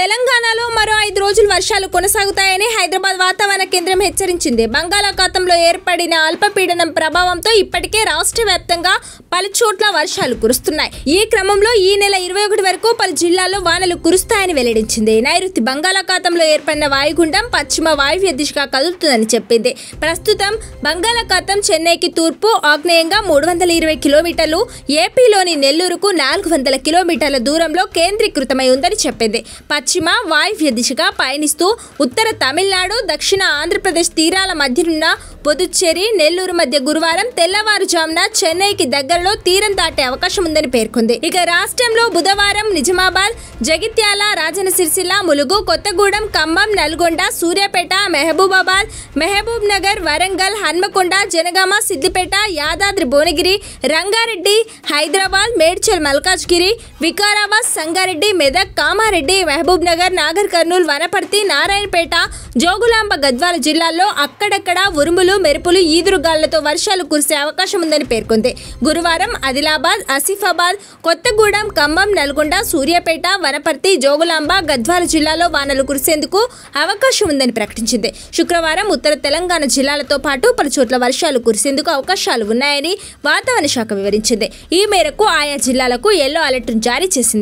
తెలంగాణలో మరో ఐదు రోజులు వర్షాలు కొనసాగుతాయని హైదరాబాద్ వాతావరణ కేంద్రం హెచ్చరించింది బంగాళాఖాతంలో ఏర్పడిన అల్పపీడనం ప్రభావంతో ఇప్పటికే రాష్ట్ర వ్యాప్తంగా పలు చోట్ల వర్షాలు కురుస్తున్నాయి ఈ క్రమంలో ఈ నెల ఇరవై ఒకటి వరకు పలు జిల్లాల్లో వానలు కురుస్తాయని వెల్లడించింది నైరుతి బంగాళాఖాతంలో ఏర్పడిన వాయుగుండం పశ్చిమ వాయువ్య దిశగా కదులుతుందని చెప్పింది ప్రస్తుతం బంగాళాఖాతం చెన్నైకి తూర్పు ఆగ్నేయంగా మూడు వందల ఇరవై కిలోమీటర్లు ఏపీలోని నెల్లూరుకు నాలుగు వందల కిలోమీటర్ల దూరంలో కేంద్రీకృతమై ఉందని చెప్పింది పశ్చిమ వాయువ్య దిశగా పయనిస్తూ ఉత్తర తమిళనాడు దక్షిణ ఆంధ్రప్రదేశ్ తీరాల మధ్యనున్న పుదుచ్చేరి నెల్లూరు మధ్య గురువారం తెల్లవారుజామున చెన్నైకి దగ్గరలో తీరం దాటే అవకాశం ఉందని పేర్కొంది ఇక రాష్ట్రంలో బుధవారం నిజామాబాద్ జగిత్యాల రాజన సిరిసిల్ల ములుగు కొత్తగూడెం ఖమ్మం నల్గొండ సూర్యాపేట మెహబూబాబాద్ మెహబూబ్ నగర్ వరంగల్ హన్మకొండ జనగామ సిద్దిపేట యాదాద్రి భువనగిరి రంగారెడ్డి హైదరాబాద్ మేడ్చల్ మల్కాజ్గిరి వికారాబాద్ సంగారెడ్డి మెదక్ కామారెడ్డి మహబూబ్ నగర్ నాగర్ కర్నూలు వనపర్తి నారాయణపేట జోగులాంబ గద్వాల జిల్లాల్లో అక్కడక్కడ ఉరుములు మెరుపులు ఈదురుగాళ్లతో వర్షాలు కురిసే అవకాశం ఉందని పేర్కొంది గురువారం ఆదిలాబాద్ ఆసిఫాబాద్ కొత్తగూడెం ఖమ్మం నల్గొండ సూర్యాపేట వనపర్తి జోగులాంబ గద్వాల జిల్లాలో వానలు కురిసేందుకు అవకాశం ఉందని ప్రకటించింది శుక్రవారం ఉత్తర తెలంగాణ జిల్లాలతో పాటు పలుచోట్ల వర్షాలు కురిసేందుకు అవకాశాలు ఉన్నాయని వాతావరణ శాఖ వివరించింది ఈ మేరకు ఆయా జిల్లాలకు ఎల్లో అలర్ట్ జారీ చేసింది